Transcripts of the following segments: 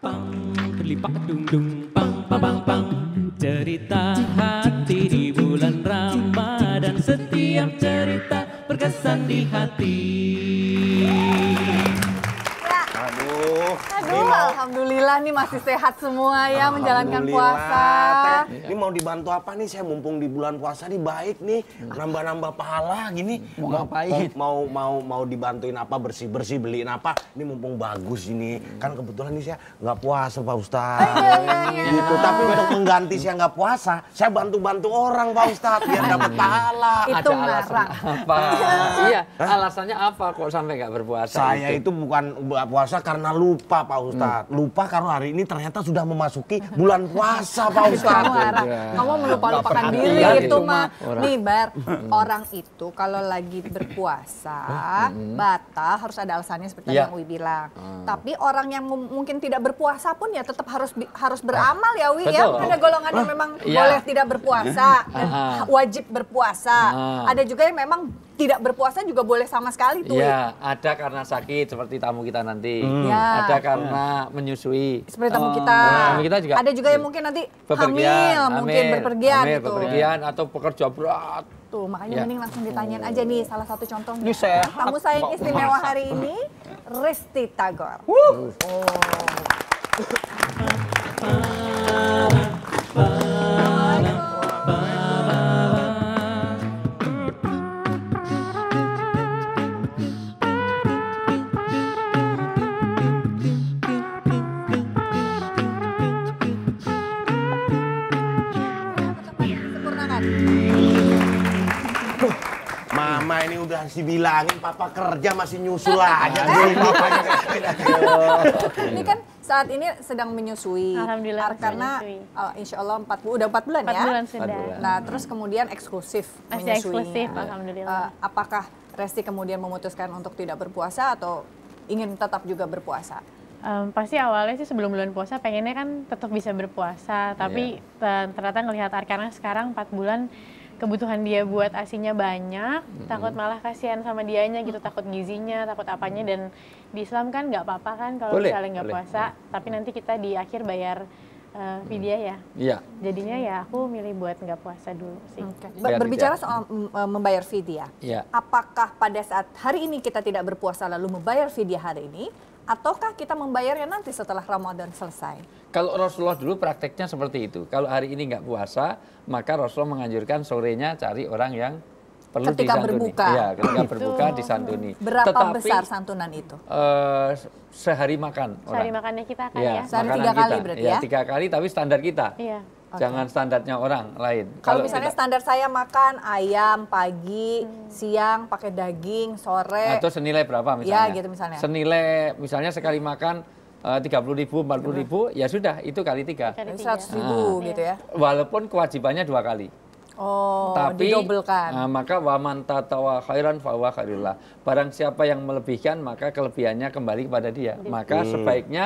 pang berlipat dung dung pang pang pang pang cerita hati di bulan Ramadan setiap cerita berkesan di hati Aduh, Aduh, alhamdulillah nih masih sehat semua ya menjalankan puasa. Ini mau dibantu apa nih? Saya mumpung di bulan puasa nih baik nih, nambah-nambah pahala gini. Mau ngapain? Mau mau mau dibantuin apa? Bersih-bersih beliin apa? Ini mumpung bagus ini. Kan kebetulan ini saya nggak puasa Pak Ustadz. Iya, iya, iya. Gitu. Tapi untuk mengganti saya nggak puasa, saya bantu-bantu orang Pak Ustadz. biar dapat pahala. Itu apa? Iya, alasannya apa kok sampai nggak berpuasa? Saya gitu? itu bukan puasa karena lupa Pak Ustadz. Hmm. Lupa karena hari ini ternyata sudah memasuki bulan puasa Pak Ustadz kamu iya. melupa-lupakan diri gitu itu mah. Nih Bar, orang itu kalau lagi berpuasa, batal harus ada alasannya seperti yang iya. Wi bilang. Mm. Tapi orang yang mungkin tidak berpuasa pun ya tetap harus harus beramal ya Wi ya. Ada golongan yang memang iya. boleh tidak berpuasa, wajib berpuasa. Ada juga yang memang tidak berpuasa juga boleh sama sekali tuh. Iya, ada karena sakit seperti tamu kita nanti. Hmm. Ya. Ada karena menyusui. Seperti tamu oh. kita. Nah, kita juga. Ada juga yang mungkin nanti hamil, mungkin berpergian Amin, gitu. berpergian atau pekerja berat. Tuh, makanya ya. mending langsung ditanyain aja nih salah satu contoh. Ini saya Tamu saya yang istimewa hari ini, Risti Tagor. Wuh. Oh. udah dibilangin papa kerja masih nyusul aja iya. Iya. Iya. ini kan saat ini sedang menyusui. Alhamdulillah. Karena menyusui. Uh, insya Allah 40, udah 4 bulan 4 ya? 4 bulan sudah. Nah terus kemudian eksklusif Masih menyusui. eksklusif, nah, Alhamdulillah. Uh, apakah Resti kemudian memutuskan untuk tidak berpuasa atau ingin tetap juga berpuasa? Um, pasti awalnya sih sebelum bulan puasa pengennya kan tetap bisa berpuasa. Tapi yeah. ternyata ngelihat Arkana sekarang 4 bulan kebutuhan dia buat asinya banyak mm-hmm. takut malah kasihan sama dianya gitu takut gizinya takut apanya dan di Islam kan nggak apa-apa kan kalau misalnya nggak puasa boleh. tapi nanti kita di akhir bayar uh, eh, video ya. Iya. Jadinya ya aku milih buat nggak puasa dulu sih. Okay. berbicara soal eh, membayar fidyah. Iya. Apakah pada saat hari ini kita tidak berpuasa lalu membayar fidyah hari ini, ataukah kita membayarnya nanti setelah Ramadan selesai? Kalau Rasulullah dulu prakteknya seperti itu. Kalau hari ini nggak puasa, maka Rasulullah menganjurkan sorenya cari orang yang perlu ketika disantuni. berbuka. Ya, ketika berbuka disantuni. Berapa Tetapi, besar santunan itu? Uh, sehari makan. Orang. Sehari makannya kita kan ya. ya. Sehari tiga kita. kali berarti ya. ya. Tiga kali tapi standar kita. Iya Okay. Jangan standarnya orang lain. Kalau, misalnya kita, standar saya makan ayam pagi, hmm. siang pakai daging, sore. Atau senilai berapa iya, misalnya? Ya gitu misalnya. Senilai misalnya sekali makan eh, tiga puluh ribu, empat puluh ribu, ya sudah itu kali tiga. Seratus ribu nah, gitu ya. Walaupun kewajibannya dua kali. Oh, tapi didobelkan. Nah, maka waman tatawa khairan fawa khairullah. Barang siapa yang melebihkan maka kelebihannya kembali kepada dia. Maka hmm. sebaiknya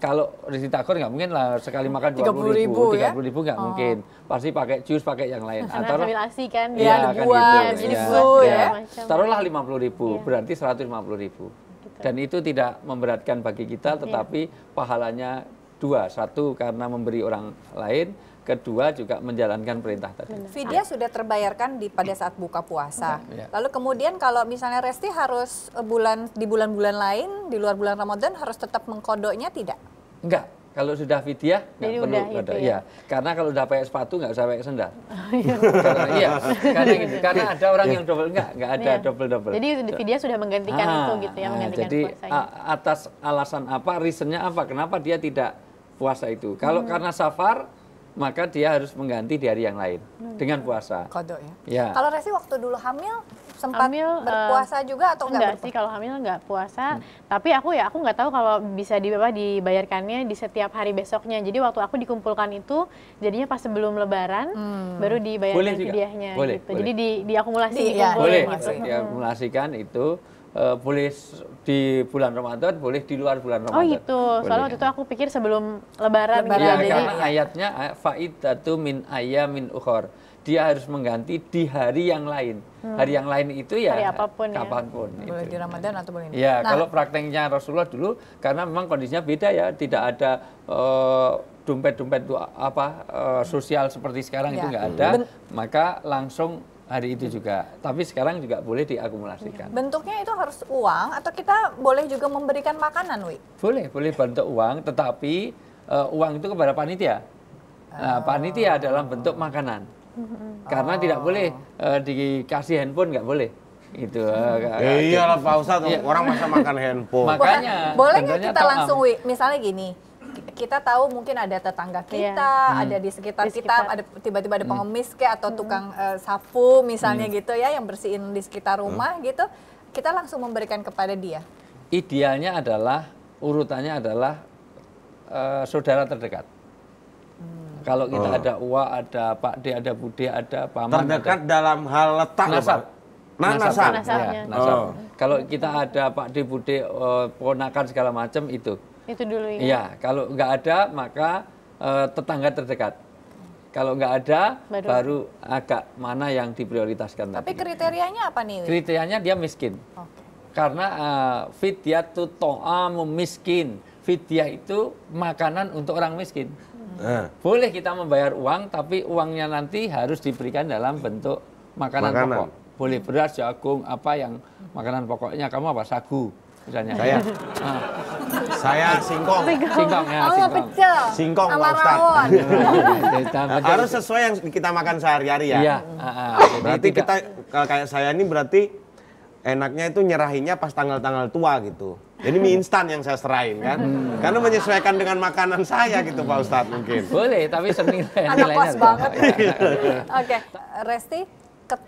kalau roti takor nggak mungkin lah sekali makan dua puluh ribu, tiga puluh ribu ya? nggak ya? oh. mungkin. Pasti pakai jus, pakai yang lain. Atau Antara ah, relasi asi kan, iya, kan gitu. iya, iya. ya, kan jadi ya, ya. ya. Taruhlah lima puluh ribu, ya. berarti seratus lima puluh ribu. Gitu. Dan itu tidak memberatkan bagi kita, tetapi ya. pahalanya dua. Satu karena memberi orang lain, kedua juga menjalankan perintah tadi. Vidya ah. sudah terbayarkan di pada saat buka puasa. Lalu kemudian kalau misalnya Resti harus eh, bulan di bulan-bulan lain di luar bulan Ramadan harus tetap mengkodoknya tidak? Enggak. Kalau sudah Vidya nggak perlu udah, ada. Gitu iya, ya. Karena kalau udah pakai sepatu nggak usah pakai sendal. Oh, iya. karena iya, karena gitu. Karena ada orang iya. yang double nggak nggak ada double double. Jadi Vidya sudah menggantikan ah, itu gitu ya, ah, menggantikan jadi, puasanya. Ah, atas alasan apa, reasonnya apa, kenapa dia tidak puasa itu? Kalau hmm. karena safar, maka dia harus mengganti di hari yang lain hmm. dengan puasa. Kodok ya. ya. Kalau Resi waktu dulu hamil sempat hamil, eh, berpuasa uh, juga atau enggak? Enggak sih kalau hamil enggak puasa, hmm. tapi aku ya aku enggak tahu kalau bisa di apa dibayarkannya di setiap hari besoknya. Jadi waktu aku dikumpulkan itu jadinya pas sebelum lebaran hmm. baru dibayarkan boleh, gitu. Boleh. Jadi di diakumulasi di, ya, boleh gitu. Hmm. diakumulasikan itu uh, boleh di bulan Ramadan, boleh di luar bulan oh, Ramadan. Oh gitu. Soalnya waktu itu aku pikir sebelum lebaran, lebaran. Ya, jadi karena ayatnya eh, faidatu min ayamin ukhor dia harus mengganti di hari yang lain. Hmm. Hari yang lain itu ya hari apapun ya. kapanpun. Ya. Boleh di Ramadan atau boleh. Ya, nah. kalau prakteknya Rasulullah dulu karena memang kondisinya beda ya, tidak ada eh, dompet-dompet uh, apa uh, sosial seperti sekarang ya. itu nggak ada, hmm. maka langsung hari itu juga. Tapi sekarang juga boleh diakumulasikan. Iya. Bentuknya itu harus uang atau kita boleh juga memberikan makanan, Wi? Boleh, boleh bentuk uang, tetapi uh, uang itu kepada panitia. Nah, oh. panitia dalam bentuk makanan. Mm-hmm. karena oh. tidak boleh uh, dikasih handphone nggak boleh hmm. ya, iya lah Pak Ustadz iya. orang masa makan handphone makanya boleh nggak kita langsung wi misalnya gini kita tahu mungkin ada tetangga iya. kita, yeah. Hmm. ada di sekitar, di sekitar kita, tiba-tiba ada hmm. pengemis kayak atau hmm. tukang uh, sapu misalnya hmm. gitu ya yang bersihin di sekitar rumah hmm. gitu, kita langsung memberikan kepada dia. Idealnya adalah urutannya adalah uh, saudara terdekat. Kalau kita oh. ada Uwa, ada Pak D, ada Bude, ada Paman. Terdekat ada... dalam hal letak nasab. Apa? Nah, nasab. nasab. Ya, nasab. Oh. Kalau kita ada Pak D, Bude, uh, ponakan segala macam itu. Itu dulu ya. Iya, kalau nggak ada maka uh, tetangga terdekat. Kalau nggak ada, baru. baru agak mana yang diprioritaskan. Tapi tadi. kriterianya apa nih? Kriterianya dia miskin. Okay. Karena uh, eh, itu to'amu miskin. Vidya itu makanan untuk orang miskin. Nah. Boleh kita membayar uang, tapi uangnya nanti harus diberikan dalam bentuk makanan, makanan. pokok. Boleh beras, jagung, apa yang makanan pokoknya kamu apa sagu misalnya. Saya. Nah. Saya singkong. Singkong, singkong ya, oh, singkong. singkong. Pecel. Singkong Pak Ustaz. harus sesuai yang kita makan sehari-hari ya. Iya. Ah, ah. berarti kita kalau kayak saya ini berarti enaknya itu nyerahinnya pas tanggal-tanggal tua gitu. Jadi mie instan yang saya serain kan. Hmm. Karena menyesuaikan dengan makanan saya gitu Pak Ustadz mungkin. Boleh, tapi sering Anak kos banget. Iya. Oke, Resti,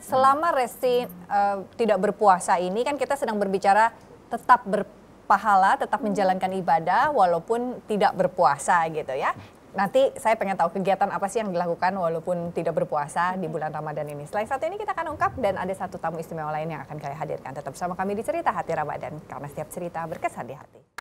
selama Resti uh, tidak berpuasa ini kan kita sedang berbicara tetap berpahala, tetap menjalankan ibadah walaupun tidak berpuasa gitu ya nanti saya pengen tahu kegiatan apa sih yang dilakukan walaupun tidak berpuasa di bulan Ramadan ini. Selain satu ini kita akan ungkap dan ada satu tamu istimewa lain yang akan kalian hadirkan. Tetap bersama kami di Cerita Hati Ramadan karena setiap cerita berkesan di hati.